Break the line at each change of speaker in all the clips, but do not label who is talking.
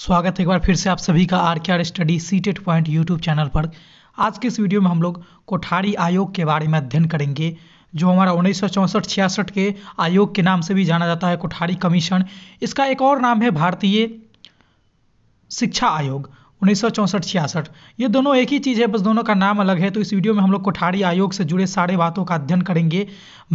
स्वागत है एक बार फिर से आप सभी का R K R study C TET point YouTube channel पर आज के इस वीडियो में हम लोग कोठारी आयोग के बारे में अध्ययन करेंगे जो हमारा उन्नीस सौ के आयोग के नाम से भी जाना जाता है कोठारी कमीशन इसका एक और नाम है भारतीय शिक्षा आयोग उन्नीस सौ चौंसठ छियासठ ये दोनों एक ही चीज़ है बस दोनों का नाम अलग है तो इस वीडियो में हम लोग कोठारी आयोग से जुड़े सारे बातों का अध्ययन करेंगे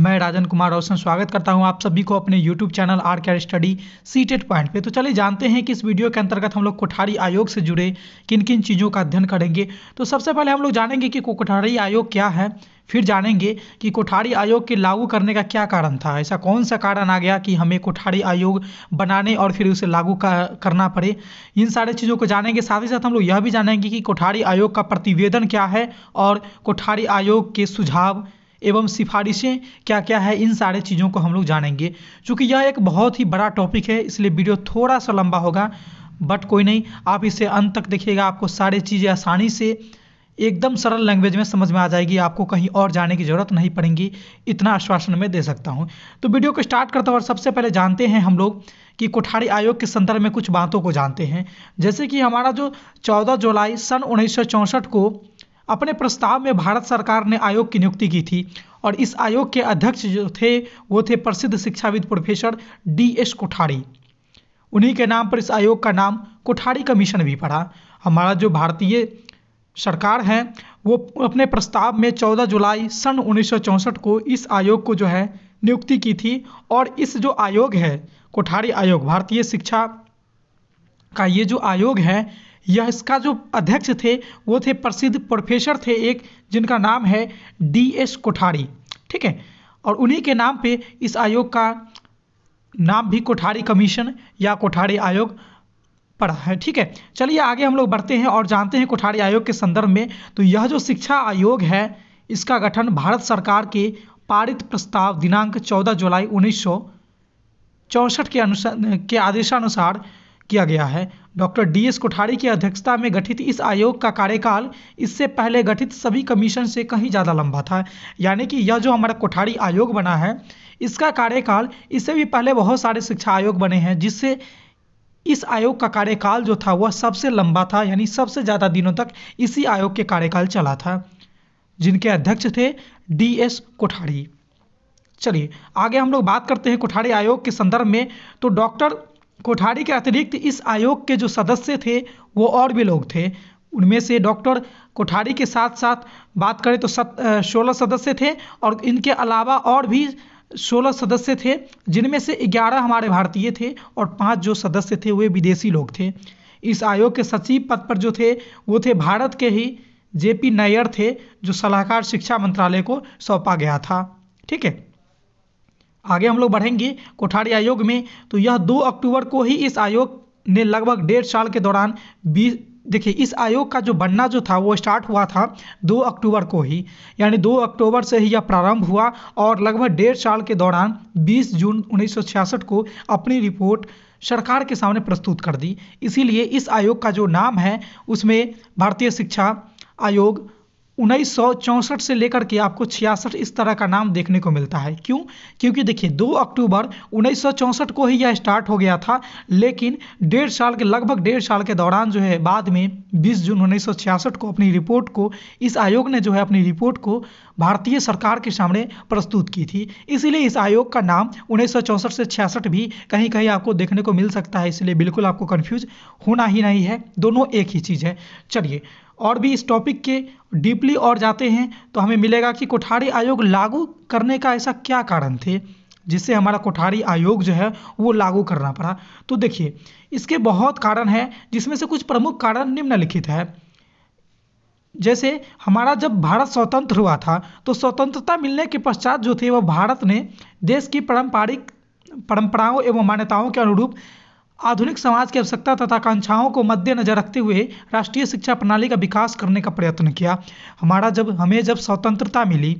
मैं राजन कुमार रोशन स्वागत करता हूँ आप सभी को अपने YouTube channel R K R study CTET point पे तो चलिए जानते हैं कि इस वीडियो के अंतर्गत हम लोग कोठारी आयोग से जुड़े किन किन चीज़ों का अध्ययन करेंगे तो सबसे पहले हम लोग जानेंगे कि कोठारी आयोग क्या है फिर जानेंगे कि कोठारी आयोग के लागू करने का क्या कारण था ऐसा कौन सा कारण आ गया कि हमें कोठारी आयोग बनाने और फिर उसे लागू करना पड़े इन सारे चीज़ों को जानेंगे साथ ही साथ हम लोग यह भी जानेंगे कि कोठारी आयोग का प्रतिवेदन क्या है और कोठारी आयोग के सुझाव एवं सिफारिशें क्या क्या है इन सारे चीज़ों को हम लोग जानेंगे चूँकि यह एक बहुत ही बड़ा टॉपिक है इसलिए वीडियो थोड़ा सा लंबा होगा बट कोई नहीं आप इसे अंत तक देखिएगा आपको सारी चीज़ें आसानी से एकदम सरल लैंग्वेज में समझ में आ जाएगी आपको कहीं और जाने की ज़रूरत नहीं पड़ेगी इतना आश्वासन मैं दे सकता हूँ तो वीडियो को स्टार्ट करते हुए सबसे पहले जानते हैं हम लोग कि कोठारी आयोग के संदर्भ में कुछ बातों को जानते हैं जैसे कि हमारा जो चौदह जुलाई सन उन्नीस को अपने प्रस्ताव में भारत सरकार ने आयोग की नियुक्ति की थी और इस आयोग के अध्यक्ष जो थे वो थे प्रसिद्ध शिक्षाविद प्रोफेसर डी एस कोठारी उन्हीं के नाम पर इस आयोग का नाम कोठारी कमीशन भी पड़ा हमारा जो भारतीय सरकार है वो अपने प्रस्ताव में 14 जुलाई सन उन्नीस को इस आयोग को जो है नियुक्ति की थी और इस जो आयोग है कोठारी आयोग भारतीय शिक्षा का ये जो आयोग है यह इसका जो अध्यक्ष थे वो थे प्रसिद्ध प्रोफेसर थे एक जिनका नाम है डी एस कोठारी ठीक है और उन्हीं के नाम पे इस आयोग का नाम भी कोठारी कमीशन या कोठारी आयोग पढ़ा है ठीक है चलिए आगे हम लोग बढ़ते हैं और जानते हैं कोठारी आयोग के संदर्भ में तो यह जो शिक्षा आयोग है इसका गठन भारत सरकार के पारित प्रस्ताव दिनांक 14 जुलाई उन्नीस चौंसठ के अनुसार के आदेशानुसार किया गया है डॉक्टर डी एस कोठारी की अध्यक्षता में गठित इस आयोग का कार्यकाल इससे पहले गठित सभी कमीशन से कहीं ज़्यादा लंबा था यानी कि यह जो हमारा कोठारी आयोग बना है इसका कार्यकाल इससे भी पहले बहुत सारे शिक्षा आयोग बने हैं जिससे इस आयोग का कार्यकाल जो था वह सबसे लंबा था यानी सबसे ज़्यादा दिनों तक इसी आयोग के कार्यकाल चला था जिनके अध्यक्ष थे डी एस कोठारी चलिए आगे हम लोग बात करते हैं कोठारी आयोग के संदर्भ में तो डॉक्टर कोठारी के अतिरिक्त इस आयोग के जो सदस्य थे वो और भी लोग थे उनमें से डॉक्टर कोठारी के साथ साथ बात करें तो सत सोलह सदस्य थे और इनके अलावा और भी सोलह सदस्य थे जिनमें से ग्यारह हमारे भारतीय थे और पाँच जो सदस्य थे वे विदेशी लोग थे इस आयोग के सचिव पद पर जो थे वो थे भारत के ही जे पी नायर थे जो सलाहकार शिक्षा मंत्रालय को सौंपा गया था ठीक है आगे हम लोग बढ़ेंगे कोठारी आयोग में तो यह 2 अक्टूबर को ही इस आयोग ने लगभग डेढ़ साल के दौरान बीस देखिए इस आयोग का जो बनना जो था वो स्टार्ट हुआ था 2 अक्टूबर को ही यानी 2 अक्टूबर से ही यह प्रारंभ हुआ और लगभग डेढ़ साल के दौरान 20 जून उन्नीस को अपनी रिपोर्ट सरकार के सामने प्रस्तुत कर दी इसीलिए इस आयोग का जो नाम है उसमें भारतीय शिक्षा आयोग उन्नीस से लेकर के आपको छियासठ इस तरह का नाम देखने को मिलता है क्यों क्योंकि देखिए 2 अक्टूबर उन्नीस को ही यह स्टार्ट हो गया था लेकिन डेढ़ साल के लगभग डेढ़ साल के दौरान जो है बाद में 20 जून उन्नीस को अपनी रिपोर्ट को इस आयोग ने जो है अपनी रिपोर्ट को भारतीय सरकार के सामने प्रस्तुत की थी इसीलिए इस आयोग का नाम उन्नीस से छियासठ भी कहीं कहीं आपको देखने को मिल सकता है इसलिए बिल्कुल आपको कन्फ्यूज होना ही नहीं है दोनों एक ही चीज़ है चलिए और भी इस टॉपिक के डीपली और जाते हैं तो हमें मिलेगा कि कोठारी आयोग लागू करने का ऐसा क्या कारण थे जिससे हमारा कोठारी आयोग जो है वो लागू करना पड़ा तो देखिए इसके बहुत कारण हैं जिसमें से कुछ प्रमुख कारण निम्नलिखित है जैसे हमारा जब भारत स्वतंत्र हुआ था तो स्वतंत्रता मिलने के पश्चात जो थे वह भारत ने देश की पारंपरिक परंपराओं एवं मान्यताओं के अनुरूप आधुनिक समाज की आवश्यकता तथा आकांक्षाओं को मद्देनजर रखते हुए राष्ट्रीय शिक्षा प्रणाली का विकास करने का प्रयत्न किया हमारा जब हमें जब स्वतंत्रता मिली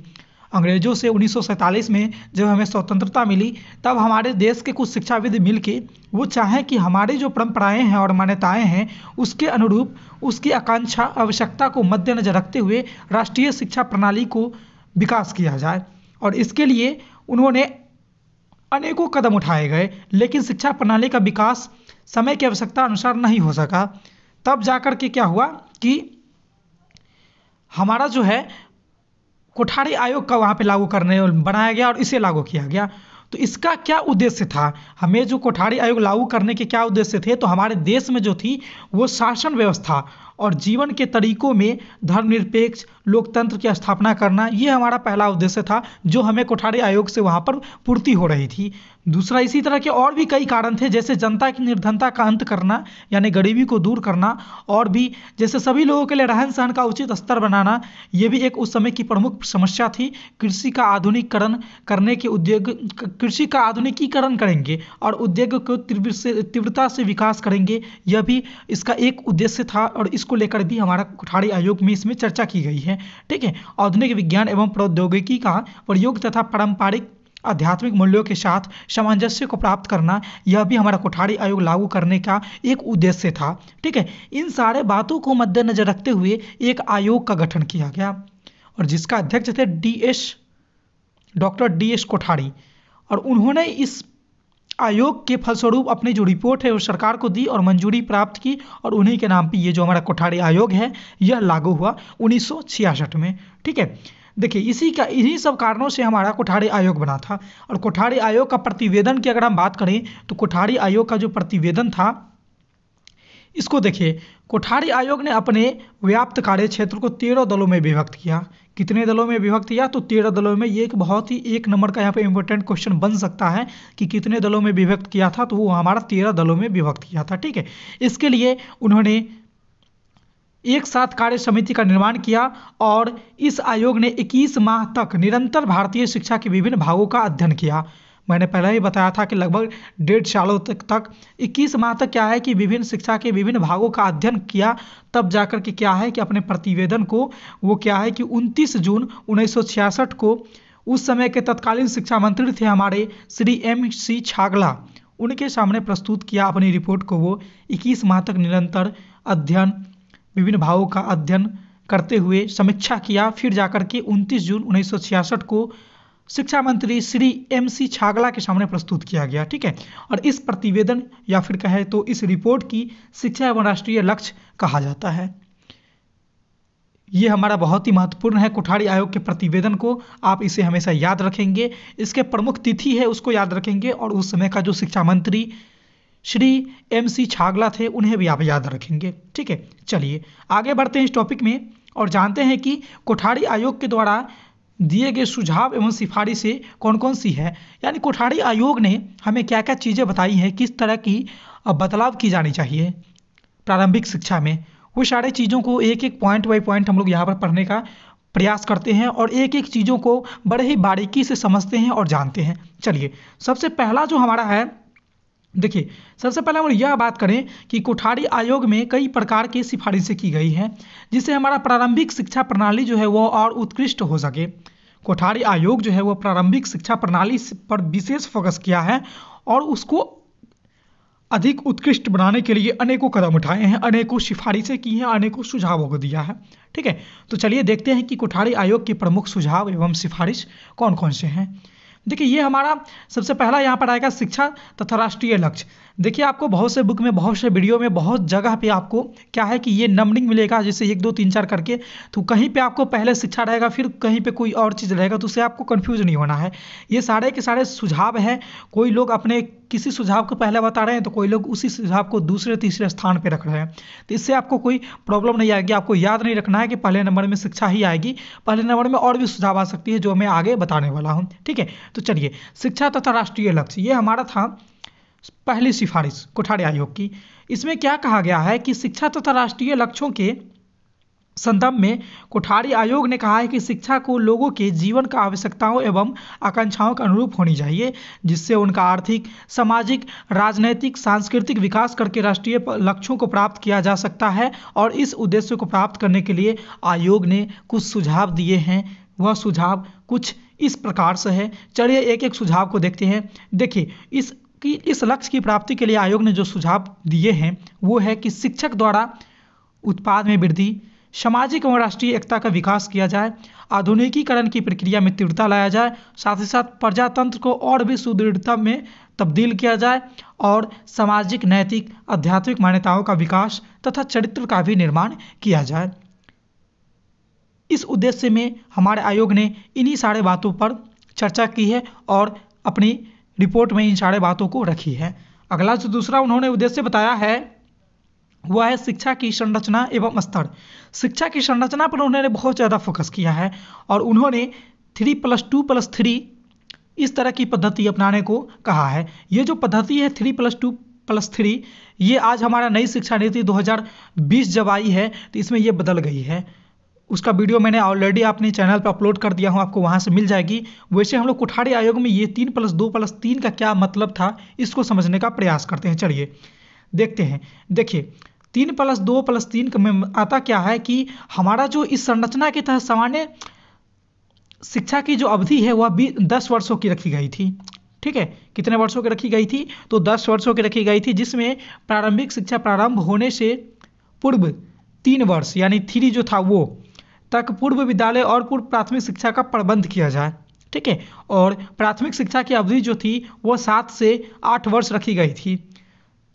अंग्रेज़ों से उन्नीस में जब हमें स्वतंत्रता मिली तब हमारे देश के कुछ शिक्षाविद मिल के वो चाहें कि हमारे जो परंपराएं हैं और मान्यताएं हैं उसके अनुरूप उसकी आकांक्षा आवश्यकता को मद्देनजर रखते हुए राष्ट्रीय शिक्षा प्रणाली को विकास किया जाए और इसके लिए उन्होंने अनेकों कदम उठाए गए लेकिन शिक्षा प्रणाली का विकास समय की आवश्यकता अनुसार नहीं हो सका तब जाकर के क्या हुआ कि हमारा जो है कोठारी आयोग का वहाँ पे लागू करने बनाया गया और इसे लागू किया गया तो इसका क्या उद्देश्य था हमें जो कोठारी आयोग लागू करने के क्या उद्देश्य थे तो हमारे देश में जो थी वो शासन व्यवस्था और जीवन के तरीकों में धर्मनिरपेक्ष लोकतंत्र की स्थापना करना ये हमारा पहला उद्देश्य था जो हमें कोठारी आयोग से वहाँ पर पूर्ति हो रही थी दूसरा इसी तरह के और भी कई कारण थे जैसे जनता की निर्धनता का अंत करना यानी गरीबी को दूर करना और भी जैसे सभी लोगों के लिए रहन सहन का उचित स्तर बनाना ये भी एक उस समय की प्रमुख समस्या थी कृषि का आधुनिकीकरण करने के उद्योग कृषि का आधुनिकीकरण करेंगे और उद्योग को तीव्र से तीव्रता से विकास करेंगे यह भी इसका एक उद्देश्य था और इसको लेकर भी हमारा कोठारी आयोग में इसमें चर्चा की गई है ठीक है आधुनिक विज्ञान एवं प्रौद्योगिकी का प्रयोग तथा पारंपरिक आध्यात्मिक मूल्यों के साथ सामंजस्य को प्राप्त करना यह भी हमारा कोठारी आयोग लागू करने का एक उद्देश्य था ठीक है इन सारे बातों को मद्देनजर रखते हुए एक आयोग का गठन किया गया और जिसका अध्यक्ष थे D S doctor D S Kothari और उन्होंने इस आयोग के फलस्वरूप अपनी जो रिपोर्ट है वो सरकार को दी और मंजूरी प्राप्त की और उन्हीं के नाम पर ये जो हमारा कोठारी आयोग है यह लागू हुआ उन्नीस में ठीक है देखिए इसी का इन्हीं सब कारणों से हमारा कोठारी आयोग बना था और कोठारी आयोग का प्रतिवेदन की अगर हम बात करें तो कोठारी आयोग का जो प्रतिवेदन था इसको देखिए कोठारी आयोग ने अपने व्याप्त कार्य क्षेत्र को तेरह दलों में विभक्त किया कितने दलों में विभक्त किया तो तेरह दलों में ये एक बहुत ही एक नंबर का यहाँ पे इम्पोर्टेंट क्वेश्चन बन सकता है कि कितने दलों में विभक्त किया था तो वो हमारा तेरह दलों में विभक्त किया था ठीक है इसके लिए उन्होंने एक साथ कार्य समिति का निर्माण किया और इस आयोग ने 21 माह तक निरंतर भारतीय शिक्षा के विभिन्न भागों का अध्ययन किया मैंने पहले ही बताया था कि लगभग डेढ़ सालों तक तक इक्कीस माह तक क्या है कि विभिन्न शिक्षा के विभिन्न भागों का अध्ययन किया तब जाकर के क्या है कि अपने प्रतिवेदन को वो क्या है कि 29 जून उन्नीस को उस समय के तत्कालीन शिक्षा मंत्री थे हमारे श्री एम सी छागला उनके सामने प्रस्तुत किया अपनी रिपोर्ट को वो इक्कीस माह तक निरंतर अध्ययन विभिन्न भावों का अध्ययन करते हुए समीक्षा किया फिर जाकर के 29 जून उन्नीस को शिक्षा मंत्री श्री एम सी छागला के सामने प्रस्तुत किया गया ठीक है और इस प्रतिवेदन या फिर कहे तो इस रिपोर्ट की शिक्षा एवं राष्ट्रीय लक्ष्य कहा जाता है ये हमारा बहुत ही महत्वपूर्ण है कोठारी आयोग के प्रतिवेदन को आप इसे हमेशा याद रखेंगे इसके प्रमुख तिथि है उसको याद रखेंगे और उस समय का जो शिक्षा मंत्री श्री एम सी छागला थे उन्हें भी आप याद रखेंगे ठीक है चलिए आगे बढ़ते हैं इस टॉपिक में और जानते हैं कि कोठारी आयोग के द्वारा दिए गए सुझाव एवं सिफारिशें कौन कौन सी हैं यानी कोठारी आयोग ने हमें क्या क्या चीज़ें बताई हैं किस तरह की बदलाव की जानी चाहिए प्रारंभिक शिक्षा में वो सारे चीज़ों को एक एक पॉइंट बाई पॉइंट हम लोग यहाँ पर पढ़ने का प्रयास करते हैं और एक एक चीज़ों को बड़े ही बारीकी से समझते हैं और जानते हैं चलिए सबसे पहला जो हमारा है देखिए सबसे पहले हम यह बात करें कि कोठारी आयोग में कई प्रकार की सिफारिशें की गई हैं जिससे हमारा प्रारंभिक शिक्षा प्रणाली जो है वह और उत्कृष्ट हो सके कोठारी आयोग जो है वह प्रारंभिक शिक्षा प्रणाली पर विशेष फोकस किया है और उसको अधिक उत्कृष्ट बनाने के लिए अनेकों कदम उठाए हैं अनेकों सिफारिशें की हैं अनेकों सुझावों को दिया है ठीक है तो चलिए देखते हैं कि कोठारी आयोग के प्रमुख सुझाव एवं सिफारिश कौन कौन से हैं देखिए ये हमारा सबसे पहला यहाँ पर आएगा शिक्षा तथा राष्ट्रीय लक्ष्य देखिए आपको बहुत से बुक में बहुत से वीडियो में बहुत जगह पे आपको क्या है कि ये नंबरिंग मिलेगा जैसे एक दो तीन चार करके तो कहीं पे आपको पहले शिक्षा रहेगा फिर कहीं पे कोई और चीज़ रहेगा तो उससे आपको कन्फ्यूज नहीं होना है ये सारे के सारे सुझाव हैं कोई लोग अपने किसी सुझाव को पहले बता रहे हैं तो कोई लोग उसी सुझाव को दूसरे तीसरे स्थान पर रख रहे हैं तो इससे आपको कोई प्रॉब्लम नहीं आएगी आपको याद नहीं रखना है कि पहले नंबर में शिक्षा ही आएगी पहले नंबर में और भी सुझाव आ सकती है जो मैं आगे बताने वाला हूँ ठीक है तो चलिए शिक्षा तथा राष्ट्रीय लक्ष्य ये हमारा था पहली सिफारिश कोठारी आयोग की इसमें क्या कहा गया है कि शिक्षा तथा राष्ट्रीय लक्ष्यों के संदर्भ में कोठारी आयोग ने कहा है कि शिक्षा को लोगों के जीवन का आवश्यकताओं एवं आकांक्षाओं के अनुरूप होनी चाहिए जिससे उनका आर्थिक सामाजिक राजनैतिक सांस्कृतिक विकास करके राष्ट्रीय लक्ष्यों को प्राप्त किया जा सकता है और इस उद्देश्य को प्राप्त करने के लिए आयोग ने कुछ सुझाव दिए हैं वह सुझाव कुछ इस प्रकार से है चलिए एक एक सुझाव को देखते हैं देखिए इस कि इस लक्ष्य की प्राप्ति के लिए आयोग ने जो सुझाव दिए हैं वो है कि शिक्षक द्वारा उत्पाद में वृद्धि सामाजिक एवं राष्ट्रीय एकता का विकास किया जाए आधुनिकीकरण की प्रक्रिया में तीव्रता लाया जाए साथ ही साथ प्रजातंत्र को और भी सुदृढ़ता में तब्दील किया जाए और सामाजिक नैतिक आध्यात्मिक मान्यताओं का विकास तथा चरित्र का भी निर्माण किया जाए इस उद्देश्य में हमारे आयोग ने इन्हीं सारे बातों पर चर्चा की है और अपनी रिपोर्ट में इन सारे बातों को रखी है अगला जो दूसरा उन्होंने उद्देश्य बताया है वह है शिक्षा की संरचना एवं स्तर शिक्षा की संरचना पर उन्होंने बहुत ज़्यादा फोकस किया है और उन्होंने three plus two plus three इस तरह की पद्धति अपनाने को कहा है ये जो पद्धति है three plus two plus three ये आज हमारा नई शिक्षा नीति 2020 जब आई है तो इसमें ये बदल गई है उसका वीडियो मैंने ऑलरेडी अपने चैनल पर अपलोड कर दिया हूँ आपको वहाँ से मिल जाएगी वैसे हम लोग कोठारी आयोग में ये तीन प्लस दो प्लस तीन का क्या मतलब था इसको समझने का प्रयास करते हैं चलिए देखते हैं देखिए तीन प्लस दो प्लस तीन में आता क्या है कि हमारा जो इस संरचना के तहत सामान्य शिक्षा की जो अवधि है वह भी दस वर्षों की रखी गई थी ठीक है कितने वर्षों की रखी गई थी तो दस वर्षों की रखी गई थी जिसमें प्रारंभिक शिक्षा प्रारंभ होने से पूर्व तीन वर्ष यानी थ्री जो था वो तक पूर्व विद्यालय और पूर्व प्राथमिक शिक्षा का प्रबंध किया जाए ठीक है और प्राथमिक शिक्षा की अवधि जो थी वो सात से आठ वर्ष रखी गई थी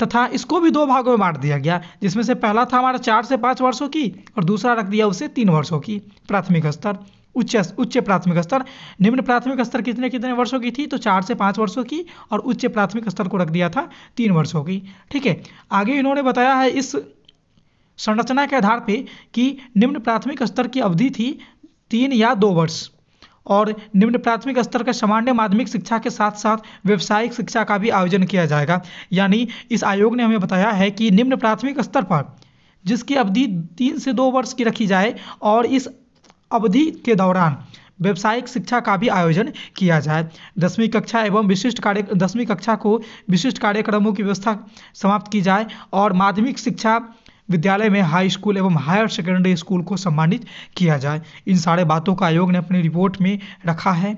तथा इसको भी दो भागों में बांट दिया गया जिसमें से पहला था हमारा चार से पाँच वर्षों की और दूसरा रख दिया उसे तीन वर्षों की प्राथमिक स्तर उच्च उच्च प्राथमिक स्तर निम्न प्राथमिक स्तर कितने कितने वर्षों की थी तो चार से पाँच वर्षों की और उच्च प्राथमिक स्तर को रख दिया था तीन वर्षों की ठीक है आगे इन्होंने बताया है इस संरचना के आधार पे कि निम्न प्राथमिक स्तर की अवधि थी तीन या दो वर्ष और निम्न प्राथमिक स्तर के सामान्य माध्यमिक शिक्षा के साथ साथ व्यावसायिक शिक्षा का भी आयोजन किया जाएगा यानी इस आयोग ने हमें बताया है कि निम्न प्राथमिक स्तर पर जिसकी अवधि तीन से दो वर्ष की रखी जाए और इस अवधि के दौरान व्यावसायिक शिक्षा का भी आयोजन किया जाए दसवीं कक्षा एवं विशिष्ट कार्य दसवीं कक्षा को विशिष्ट कार्यक्रमों की व्यवस्था समाप्त की जाए और माध्यमिक शिक्षा विद्यालय में हाई स्कूल एवं हायर सेकेंडरी स्कूल को सम्मानित किया जाए इन सारे बातों का आयोग ने अपनी रिपोर्ट में रखा है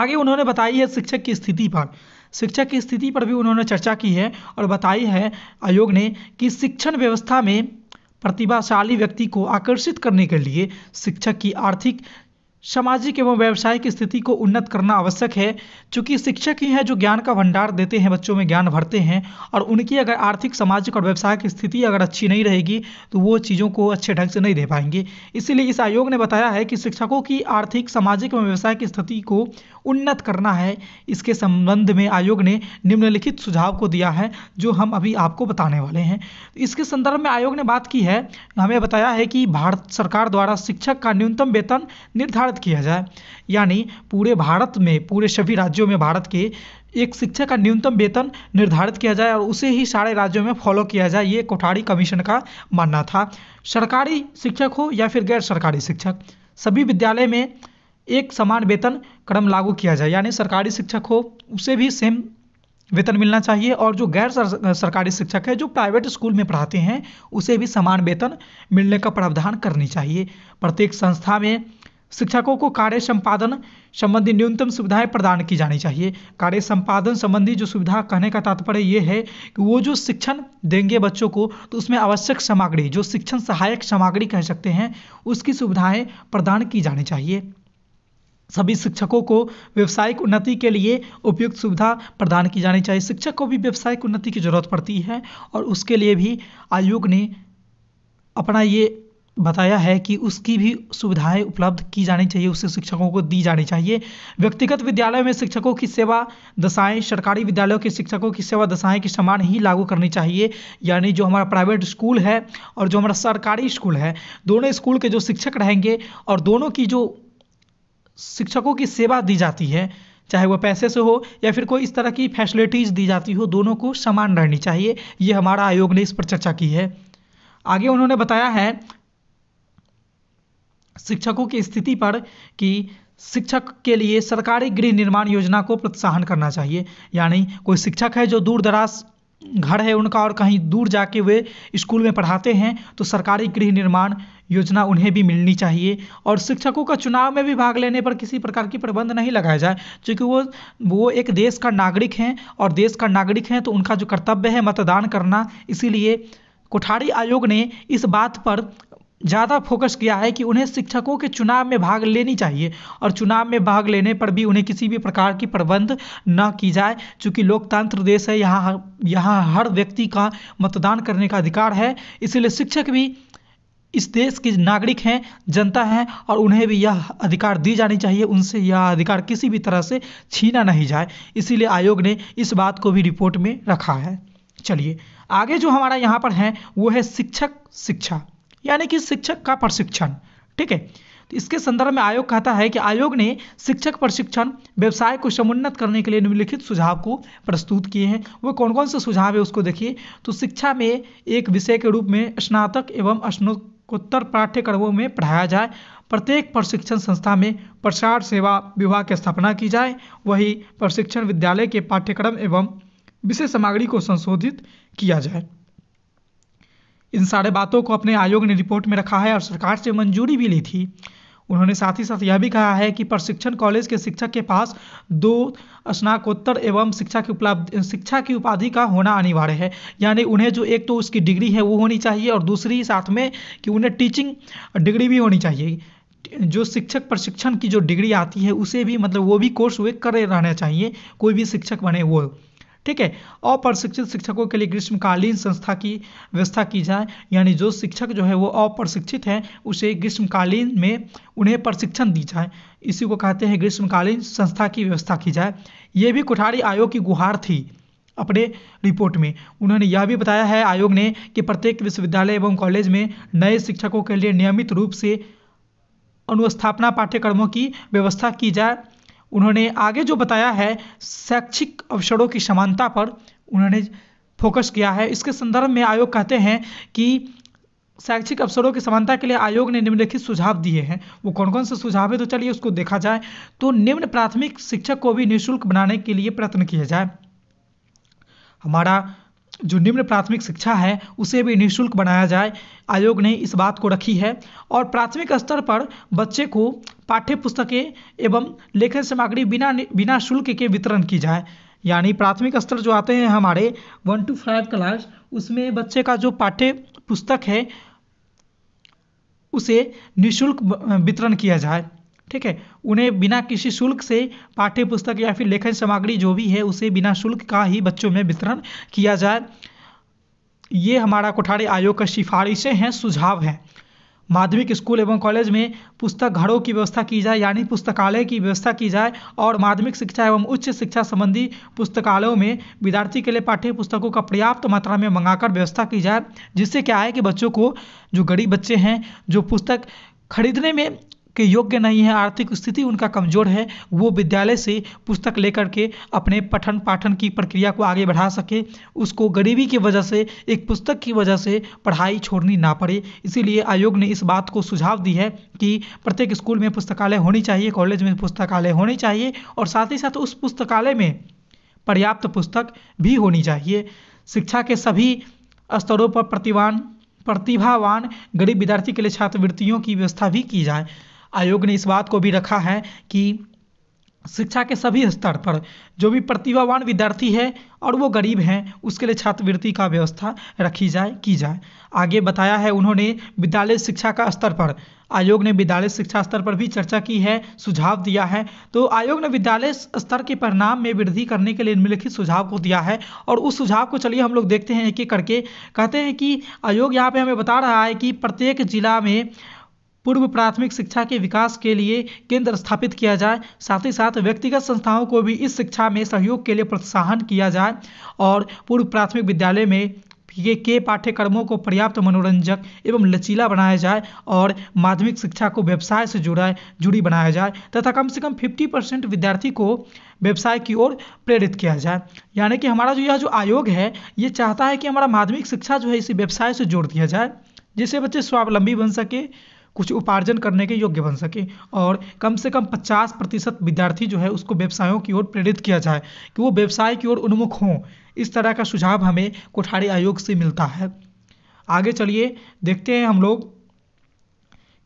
आगे उन्होंने बताई है शिक्षक की स्थिति पर शिक्षक की स्थिति पर भी उन्होंने चर्चा की है और बताई है आयोग ने कि शिक्षण व्यवस्था में प्रतिभाशाली व्यक्ति को आकर्षित करने के लिए शिक्षक की आर्थिक सामाजिक एवं व्यवसायिक स्थिति को उन्नत करना आवश्यक है क्योंकि शिक्षक ही हैं जो ज्ञान का भंडार देते हैं बच्चों में ज्ञान भरते हैं और उनकी अगर आर्थिक सामाजिक और व्यवसायिक स्थिति अगर अच्छी नहीं रहेगी तो वो चीज़ों को अच्छे ढंग से नहीं दे पाएंगे इसीलिए इस आयोग ने बताया है कि शिक्षकों की आर्थिक सामाजिक एवं व्यावसायिक स्थिति को उन्नत करना है इसके संबंध में आयोग ने निम्नलिखित सुझाव को दिया है जो हम अभी आपको बताने वाले हैं इसके संदर्भ में आयोग ने बात की है हमें बताया है कि भारत सरकार द्वारा शिक्षक का न्यूनतम वेतन निर्धारित विस्तारित किया जाए यानी पूरे भारत में पूरे सभी राज्यों में भारत के एक शिक्षक का न्यूनतम वेतन निर्धारित किया जाए और उसे ही सारे राज्यों में फॉलो किया जाए ये कोठारी कमीशन का मानना था सरकारी शिक्षक हो या फिर गैर सरकारी शिक्षक सभी विद्यालय में एक समान वेतन क्रम लागू किया जाए यानी सरकारी शिक्षक हो उसे भी सेम वेतन मिलना चाहिए और जो गैर सरकारी शिक्षक है जो प्राइवेट स्कूल में पढ़ाते हैं उसे भी समान वेतन मिलने का प्रावधान करनी चाहिए प्रत्येक संस्था में शिक्षकों को कार्य संपादन संबंधी न्यूनतम सुविधाएं प्रदान की जानी चाहिए कार्य संपादन संबंधी जो सुविधा कहने का तात्पर्य ये है कि वो जो शिक्षण देंगे बच्चों को तो उसमें आवश्यक सामग्री जो शिक्षण सहायक सामग्री कह सकते हैं उसकी सुविधाएं प्रदान की जानी चाहिए सभी शिक्षकों को व्यवसायिक उन्नति के लिए उपयुक्त सुविधा प्रदान की जानी चाहिए शिक्षक को भी व्यवसायिक उन्नति की जरूरत पड़ती है और उसके लिए भी आयोग ने अपना ये बताया है कि उसकी भी सुविधाएं उपलब्ध की जानी चाहिए उसे शिक्षकों को दी जानी चाहिए व्यक्तिगत विद्यालय में शिक्षकों की सेवा दशाएं सरकारी विद्यालयों के शिक्षकों की सेवा दशाएं के समान ही लागू करनी चाहिए यानी जो हमारा प्राइवेट स्कूल है और जो हमारा सरकारी स्कूल है दोनों स्कूल के जो शिक्षक रहेंगे और दोनों की जो शिक्षकों की सेवा दी जाती है चाहे वह पैसे से हो या फिर कोई इस तरह की फैसिलिटीज़ दी जाती हो दोनों को समान रहनी चाहिए ये हमारा आयोग ने इस पर चर्चा की है आगे उन्होंने बताया है शिक्षकों की स्थिति पर कि शिक्षक के लिए सरकारी गृह निर्माण योजना को प्रोत्साहन करना चाहिए यानी कोई शिक्षक है जो दूर दराज घर है उनका और कहीं दूर जाके वे स्कूल में पढ़ाते हैं तो सरकारी गृह निर्माण योजना उन्हें भी मिलनी चाहिए और शिक्षकों का चुनाव में भी भाग लेने पर किसी प्रकार की प्रबंध नहीं लगाया जाए क्योंकि वो वो एक देश का नागरिक हैं और देश का नागरिक हैं तो उनका जो कर्तव्य है मतदान करना इसीलिए कोठारी आयोग ने इस बात पर ज़्यादा फोकस किया है कि उन्हें शिक्षकों के चुनाव में भाग लेनी चाहिए और चुनाव में भाग लेने पर भी उन्हें किसी भी प्रकार की प्रबंध न की जाए चूँकि लोकतंत्र देश है यहाँ यहाँ हर व्यक्ति का मतदान करने का अधिकार है इसलिए शिक्षक भी इस देश के नागरिक हैं जनता हैं और उन्हें भी यह अधिकार दी जानी चाहिए उनसे यह अधिकार किसी भी तरह से छीना नहीं जाए इसीलिए आयोग ने इस बात को भी रिपोर्ट में रखा है चलिए आगे जो हमारा यहाँ पर है वो है शिक्षक शिक्षा यानी कि शिक्षक का प्रशिक्षण ठीक है तो इसके संदर्भ में आयोग कहता है कि आयोग ने शिक्षक प्रशिक्षण व्यवसाय को समुन्नत करने के लिए निम्नलिखित सुझाव को प्रस्तुत किए हैं वो कौन कौन से सुझाव है उसको देखिए तो शिक्षा में एक विषय के रूप में स्नातक एवं स्नोत्तर पाठ्यक्रमों में पढ़ाया जाए प्रत्येक प्रशिक्षण संस्था में प्रसार सेवा विभाग की स्थापना की जाए वही प्रशिक्षण विद्यालय के पाठ्यक्रम एवं विषय सामग्री को संशोधित किया जाए इन सारे बातों को अपने आयोग ने रिपोर्ट में रखा है और सरकार से मंजूरी भी ली थी उन्होंने साथ ही साथ यह भी कहा है कि प्रशिक्षण कॉलेज के शिक्षक के पास दो स्नाकोत्तर एवं शिक्षा की उपलब्ध शिक्षा की उपाधि का होना अनिवार्य है यानी उन्हें जो एक तो उसकी डिग्री है वो होनी चाहिए और दूसरी साथ में कि उन्हें टीचिंग डिग्री भी होनी चाहिए जो शिक्षक प्रशिक्षण की जो डिग्री आती है उसे भी मतलब वो भी कोर्स वे कर रहना चाहिए कोई भी शिक्षक बने वो ठीक है अप्रशिक्षित शिक्षकों के लिए ग्रीष्मकालीन संस्था की व्यवस्था की जाए यानी जो शिक्षक जो है वो अप्रशिक्षित हैं उसे ग्रीष्मकालीन में उन्हें प्रशिक्षण दी जाए इसी को कहते हैं ग्रीष्मकालीन संस्था की व्यवस्था की जाए ये भी कोठारी आयोग की गुहार थी अपने रिपोर्ट में उन्होंने यह भी बताया है आयोग ने कि प्रत्येक विश्वविद्यालय एवं कॉलेज में नए शिक्षकों के लिए नियमित रूप से अनुस्थापना पाठ्यक्रमों की व्यवस्था की जाए उन्होंने आगे जो बताया है शैक्षिक अवसरों की समानता पर उन्होंने फोकस किया है इसके संदर्भ में आयोग कहते हैं कि शैक्षिक अवसरों की समानता के लिए आयोग ने निम्नलिखित सुझाव दिए हैं वो कौन कौन से सुझाव है तो चलिए उसको देखा जाए तो निम्न प्राथमिक शिक्षक को भी निःशुल्क बनाने के लिए प्रयत्न किया जाए हमारा जो निम्न प्राथमिक शिक्षा है उसे भी निःशुल्क बनाया जाए आयोग ने इस बात को रखी है और प्राथमिक स्तर पर बच्चे को पाठ्य पुस्तकें एवं लेखन सामग्री बिना बिना शुल्क के वितरण की जाए यानी प्राथमिक स्तर जो आते हैं हमारे वन टू फाइव क्लास उसमें बच्चे का जो पाठ्य पुस्तक है उसे निःशुल्क वितरण किया जाए ठीक है उन्हें बिना किसी शुल्क से पाठ्य पुस्तक या फिर लेखन सामग्री जो भी है उसे बिना शुल्क का ही बच्चों में वितरण किया जाए ये हमारा कोठारी आयोग का सिफारिशें हैं सुझाव हैं माध्यमिक स्कूल एवं कॉलेज में पुस्तक घरों की व्यवस्था की जाए यानी पुस्तकालय की व्यवस्था की जाए और माध्यमिक शिक्षा एवं उच्च शिक्षा संबंधी पुस्तकालयों में विद्यार्थी के लिए पाठ्य पुस्तकों का पर्याप्त मात्रा में मंगाकर व्यवस्था की जाए जिससे क्या है कि बच्चों को जो गरीब बच्चे हैं जो पुस्तक खरीदने में के योग्य नहीं है आर्थिक स्थिति उनका कमज़ोर है वो विद्यालय से पुस्तक लेकर के अपने पठन पाठन की प्रक्रिया को आगे बढ़ा सके उसको गरीबी की वजह से एक पुस्तक की वजह से पढ़ाई छोड़नी ना पड़े इसीलिए आयोग ने इस बात को सुझाव दी है कि प्रत्येक स्कूल में पुस्तकालय होनी चाहिए कॉलेज में पुस्तकालय होनी चाहिए और साथ ही साथ उस पुस्तकालय में पर्याप्त पुस्तक भी होनी चाहिए शिक्षा के सभी स्तरों पर प्रतिवान प्रतिभावान गरीब विद्यार्थी के लिए छात्रवृत्तियों की व्यवस्था भी की जाए आयोग ने इस बात को भी रखा है कि शिक्षा के सभी स्तर पर जो भी प्रतिभावान विद्यार्थी है और वो गरीब हैं उसके लिए छात्रवृत्ति का व्यवस्था रखी जाए की जाए आगे बताया है उन्होंने विद्यालय शिक्षा का स्तर पर आयोग ने विद्यालय शिक्षा स्तर पर भी चर्चा की है सुझाव दिया है तो आयोग ने विद्यालय स्तर के परिणाम में वृद्धि करने के लिए निम्नलिखित सुझाव को दिया है और उस सुझाव को चलिए हम लोग देखते हैं एक एक करके कहते हैं कि आयोग यहाँ पे हमें बता रहा है कि प्रत्येक जिला में पूर्व प्राथमिक शिक्षा के विकास के लिए केंद्र स्थापित किया जाए साथ ही साथ व्यक्तिगत संस्थाओं को भी इस शिक्षा में सहयोग के लिए प्रोत्साहन किया जाए और पूर्व प्राथमिक विद्यालय में ये के पाठ्यक्रमों को पर्याप्त मनोरंजक एवं लचीला बनाया जाए और माध्यमिक शिक्षा को व्यवसाय से जुड़ा जुड़ी बनाया जाए तथा कम से कम 50 परसेंट विद्यार्थी को व्यवसाय की ओर प्रेरित किया जाए यानी कि हमारा जो यह जो आयोग है ये चाहता है कि हमारा माध्यमिक शिक्षा जो है इसे व्यवसाय से जोड़ दिया जाए जिससे बच्चे स्वावलंबी बन सके कुछ उपार्जन करने के योग्य बन सके और कम से कम पचास प्रतिशत विद्यार्थी जो है उसको व्यवसायों की ओर प्रेरित किया जाए कि वो व्यवसाय की ओर उन्मुख हों इस तरह का सुझाव हमें कोठारी आयोग से मिलता है आगे चलिए देखते हैं हम लोग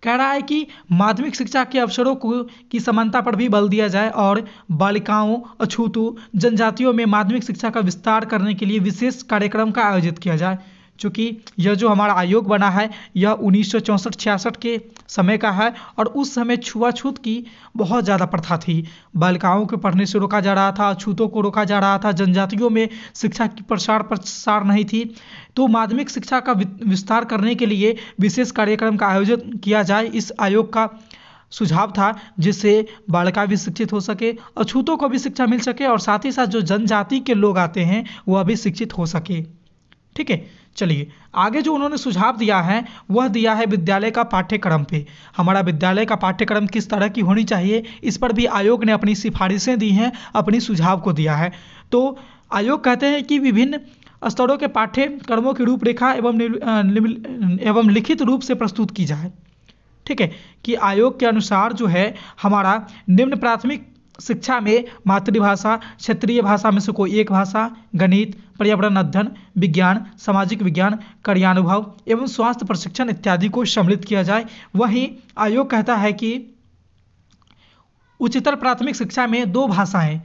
कह रहा है कि माध्यमिक शिक्षा के अवसरों को की समानता पर भी बल दिया जाए और बालिकाओं अछूतों जनजातियों में माध्यमिक शिक्षा का विस्तार करने के लिए विशेष कार्यक्रम का आयोजित किया जाए चूँकि यह जो हमारा आयोग बना है यह उन्नीस सौ के समय का है और उस समय छुआछूत की बहुत ज़्यादा प्रथा थी बालिकाओं के पढ़ने से रोका जा रहा था अछूतों को रोका जा रहा था जनजातियों में शिक्षा की प्रसार प्रसार नहीं थी तो माध्यमिक शिक्षा का विस्तार करने के लिए विशेष कार्यक्रम का आयोजन किया जाए इस आयोग का सुझाव था जिससे बालिका भी शिक्षित हो सके अछूतों को भी शिक्षा मिल सके और साथ ही साथ जो जनजाति के लोग आते हैं वह भी शिक्षित हो सके ठीक है चलिए आगे जो उन्होंने सुझाव दिया है वह दिया है विद्यालय का पाठ्यक्रम पे हमारा विद्यालय का पाठ्यक्रम किस तरह की होनी चाहिए इस पर भी आयोग ने अपनी सिफारिशें दी हैं अपनी सुझाव को दिया है तो आयोग कहते हैं कि विभिन्न स्तरों के पाठ्यक्रमों की रूपरेखा एवं एवं लिखित रूप से प्रस्तुत की जाए ठीक है कि आयोग के अनुसार जो है हमारा निम्न प्राथमिक शिक्षा में मातृभाषा क्षेत्रीय भाषा में से कोई एक भाषा गणित पर्यावरण अध्ययन विज्ञान सामाजिक विज्ञान कार्यानुभव एवं स्वास्थ्य प्रशिक्षण इत्यादि को सम्मिलित किया जाए वहीं आयोग कहता है कि उच्चतर प्राथमिक शिक्षा में दो भाषाएं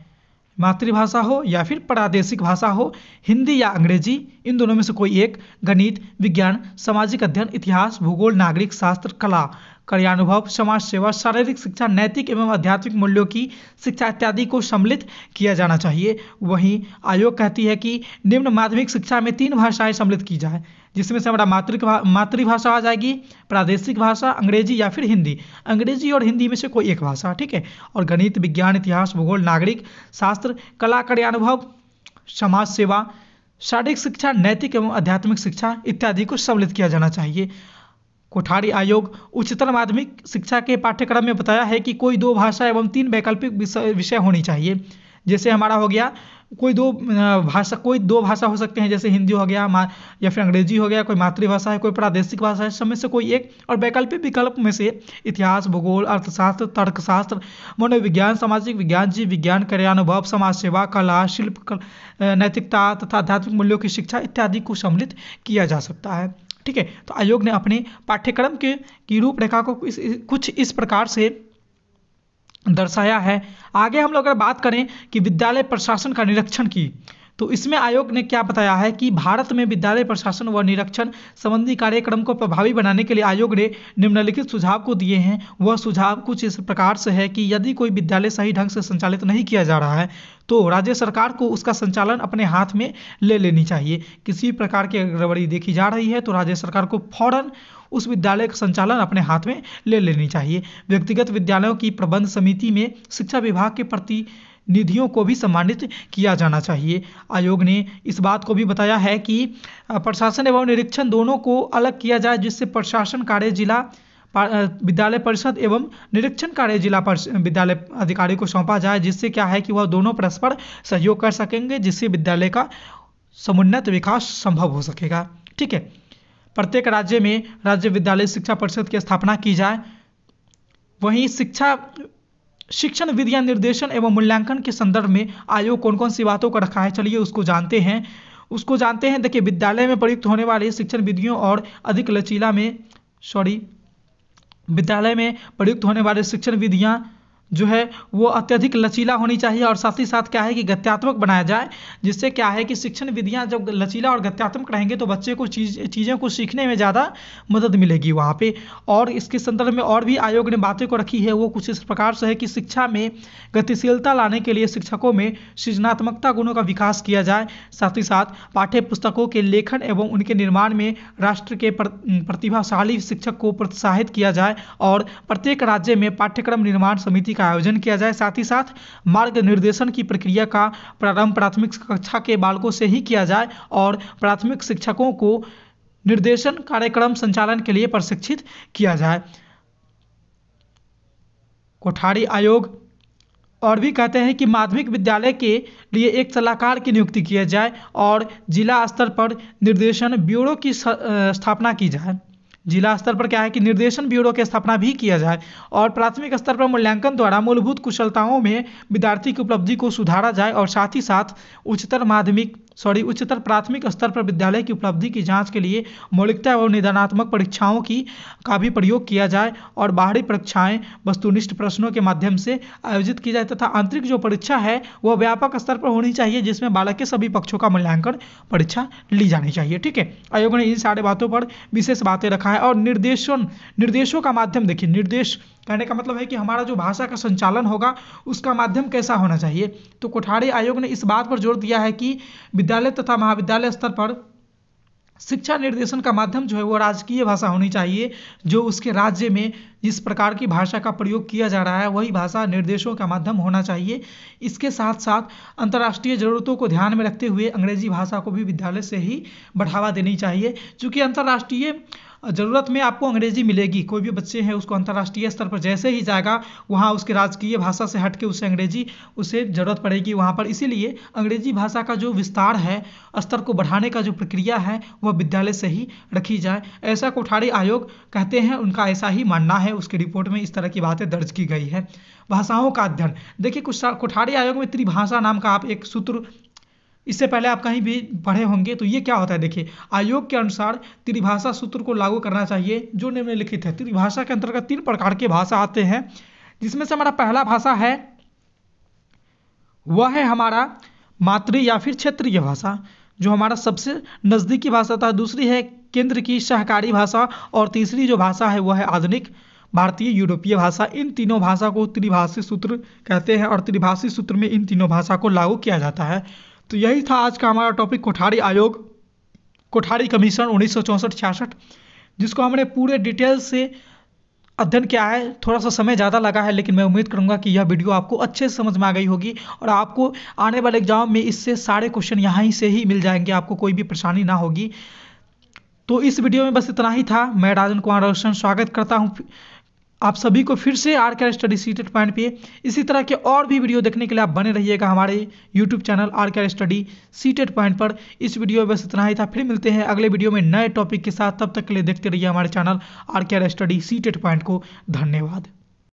मातृभाषा हो या फिर प्रादेशिक भाषा हो हिंदी या अंग्रेजी इन दोनों में से कोई एक गणित विज्ञान सामाजिक अध्ययन इतिहास भूगोल नागरिक शास्त्र कला कार्यानुभव समाज सेवा शारीरिक शिक्षा नैतिक एवं आध्यात्मिक मूल्यों की शिक्षा इत्यादि को सम्मिलित किया जाना चाहिए वहीं आयोग कहती है कि निम्न माध्यमिक शिक्षा में तीन भाषाएं सम्मिलित की जाए जिसमें से हमारा मातृ मातृभाषा आ जाएगी प्रादेशिक भाषा अंग्रेजी या फिर हिंदी अंग्रेजी और हिंदी में से कोई एक भाषा ठीक है और गणित विज्ञान इतिहास भूगोल नागरिक शास्त्र कला कार्यानुभव समाज सेवा शारीरिक शिक्षा नैतिक एवं आध्यात्मिक शिक्षा इत्यादि को सम्मिलित किया जाना चाहिए कोठारी आयोग उच्चतर माध्यमिक शिक्षा के पाठ्यक्रम में बताया है कि कोई दो भाषा एवं तीन वैकल्पिक विषय होनी चाहिए जैसे हमारा हो गया कोई दो भाषा कोई दो भाषा हो सकते हैं जैसे हिंदी हो गया या फिर अंग्रेजी हो गया कोई मातृभाषा है कोई प्रादेशिक भाषा है समय से कोई एक और वैकल्पिक विकल्प में से इतिहास भूगोल अर्थशास्त्र तर्कशास्त्र मनोविज्ञान सामाजिक विज्ञान जीव विज्ञान कार्यानुभव समाज सेवा कला शिल्प नैतिकता तथा आध्यात्मिक मूल्यों की शिक्षा इत्यादि को सम्मिलित किया जा सकता है ठीक है तो आयोग ने अपने पाठ्यक्रम के की रूपरेखा को कुछ इस प्रकार से दर्शाया है आगे हम लोग अगर बात करें कि विद्यालय प्रशासन का निरीक्षण की तो इसमें आयोग ने क्या बताया है कि भारत में विद्यालय प्रशासन व निरीक्षण संबंधी कार्यक्रम को प्रभावी बनाने के लिए आयोग ने निम्नलिखित सुझाव को दिए हैं वह सुझाव कुछ इस प्रकार से है कि यदि कोई विद्यालय सही ढंग से संचालित नहीं किया जा रहा है तो राज्य सरकार को उसका संचालन अपने हाथ में ले लेनी चाहिए किसी प्रकार की गड़बड़ी देखी जा रही है तो राज्य सरकार को फौरन उस विद्यालय का संचालन अपने हाथ में ले लेनी चाहिए व्यक्तिगत विद्यालयों की प्रबंध समिति में शिक्षा विभाग के प्रति निधियों को भी सम्मानित किया जाना चाहिए आयोग ने इस बात को भी बताया है कि प्रशासन एवं निरीक्षण दोनों को अलग किया जाए जिससे प्रशासन कार्य जिला विद्यालय परिषद एवं निरीक्षण कार्य जिला विद्यालय अधिकारी को सौंपा जाए जिससे क्या है कि वह दोनों परस्पर सहयोग कर सकेंगे जिससे विद्यालय का समुन्नत विकास संभव हो सकेगा ठीक है प्रत्येक राज्य में राज्य विद्यालय शिक्षा परिषद की स्थापना की जाए वहीं शिक्षा शिक्षण विधिया निर्देशन एवं मूल्यांकन के संदर्भ में आयोग कौन कौन सी बातों को रखा है चलिए उसको जानते हैं उसको जानते हैं देखिए विद्यालय में प्रयुक्त होने वाले शिक्षण विधियों और अधिक लचीला में सॉरी विद्यालय में प्रयुक्त होने वाले शिक्षण विधियाँ जो है वो अत्यधिक लचीला होनी चाहिए और साथ ही साथ क्या है कि गत्यात्मक बनाया जाए जिससे क्या है कि शिक्षण विधियाँ जब लचीला और गत्यात्मक रहेंगे तो बच्चे को चीज चीज़ों को सीखने में ज़्यादा मदद मिलेगी वहाँ पे और इसके संदर्भ में और भी आयोग ने बातें को रखी है वो कुछ इस प्रकार से है कि शिक्षा में गतिशीलता लाने के लिए शिक्षकों में सृजनात्मकता गुणों का विकास किया जाए साथ ही साथ पाठ्य पुस्तकों के लेखन एवं उनके निर्माण में राष्ट्र के प्रतिभाशाली शिक्षक को प्रोत्साहित किया जाए और प्रत्येक राज्य में पाठ्यक्रम निर्माण समिति का का आयोजन किया जाए साथ ही साथ मार्ग निर्देशन की प्रक्रिया का प्रारंभ प्राथमिक कक्षा के बालकों से ही किया जाए और प्राथमिक शिक्षकों को निर्देशन कार्यक्रम संचालन के लिए प्रशिक्षित किया जाए कोठारी आयोग और भी कहते हैं कि माध्यमिक विद्यालय के लिए एक सलाहकार की नियुक्ति किया जाए और जिला स्तर पर निर्देशन ब्यूरो की स्थापना की जाए जिला स्तर पर क्या है कि निर्देशन ब्यूरो की स्थापना भी किया जाए और प्राथमिक स्तर पर मूल्यांकन द्वारा मूलभूत कुशलताओं में विद्यार्थी की उपलब्धि को सुधारा जाए और साथ ही साथ उच्चतर माध्यमिक सॉरी उच्चतर प्राथमिक स्तर पर विद्यालय की उपलब्धि की जांच के लिए मौलिकता एवं निदानात्मक परीक्षाओं की का भी प्रयोग किया जाए और बाहरी परीक्षाएं वस्तुनिष्ठ प्रश्नों के माध्यम से आयोजित की जाए तथा आंतरिक जो परीक्षा है वह व्यापक स्तर पर होनी चाहिए जिसमें बालक के सभी पक्षों का मूल्यांकन परीक्षा ली जानी चाहिए ठीक है आयोग ने इन सारे बातों पर विशेष बातें रखा है और निर्देशन निर्देशों का माध्यम देखिए निर्देश कहने का मतलब है कि हमारा जो भाषा का संचालन होगा उसका माध्यम कैसा होना चाहिए तो कोठारी आयोग ने इस बात पर जोर दिया है कि विद्यालय तथा महाविद्यालय स्तर पर शिक्षा निर्देशन का माध्यम जो है वो राजकीय भाषा होनी चाहिए जो उसके राज्य में जिस प्रकार की भाषा का प्रयोग किया जा रहा है वही भाषा निर्देशों का माध्यम होना चाहिए इसके साथ साथ अंतर्राष्ट्रीय ज़रूरतों को ध्यान में रखते हुए अंग्रेजी भाषा को भी विद्यालय से ही बढ़ावा देनी चाहिए चूँकि अंतर्राष्ट्रीय ज़रूरत में आपको अंग्रेजी मिलेगी कोई भी बच्चे हैं उसको अंतर्राष्ट्रीय स्तर पर जैसे ही जाएगा वहाँ उसके राजकीय भाषा से हट के उसे अंग्रेजी उसे ज़रूरत पड़ेगी वहाँ पर इसीलिए अंग्रेजी भाषा का जो विस्तार है स्तर को बढ़ाने का जो प्रक्रिया है वह विद्यालय से ही रखी जाए ऐसा कोठारी आयोग कहते हैं उनका ऐसा ही मानना है है उसके रिपोर्ट में इस तरह की बातें दर्ज की गई है भाषाओं का अध्ययन देखिए कुछ कोठारी आयोग में त्रिभाषा नाम का आप एक सूत्र इससे पहले आप कहीं भी पढ़े होंगे तो ये क्या होता है देखिए आयोग के अनुसार त्रिभाषा सूत्र को लागू करना चाहिए जो निम्नलिखित है त्रिभाषा के अंतर्गत तीन प्रकार के भाषा आते हैं जिसमें से हमारा पहला भाषा है वह है हमारा मातृ या फिर क्षेत्रीय भाषा जो हमारा सबसे नज़दीकी भाषा था दूसरी है केंद्र की सहकारी भाषा और तीसरी जो भाषा है वह है आधुनिक भारतीय यूरोपीय भाषा इन तीनों भाषा को त्रिभाषी सूत्र कहते हैं और त्रिभाषी सूत्र में इन तीनों भाषा को लागू किया जाता है तो यही था आज का हमारा टॉपिक कोठारी आयोग कोठारी कमीशन उन्नीस सौ जिसको हमने पूरे डिटेल से अध्ययन किया है थोड़ा सा समय ज़्यादा लगा है लेकिन मैं उम्मीद करूँगा कि यह वीडियो आपको अच्छे से समझ में आ गई होगी और आपको आने वाले एग्जाम में इससे सारे क्वेश्चन यहाँ ही से ही मिल जाएंगे आपको कोई भी परेशानी ना होगी तो इस वीडियो में बस इतना ही था मैं राजन कुमार रोशन स्वागत करता हूँ आप सभी को फिर से R R study CTET point पे इसी तरह के और भी वीडियो देखने के लिए आप बने रहिएगा हमारे YouTube channel R R study CTET point पर इस वीडियो में बस इतना ही था फिर मिलते हैं अगले वीडियो में नए टॉपिक के साथ तब तक के लिए देखते रहिए हमारे channel R R study CTET point को धन्यवाद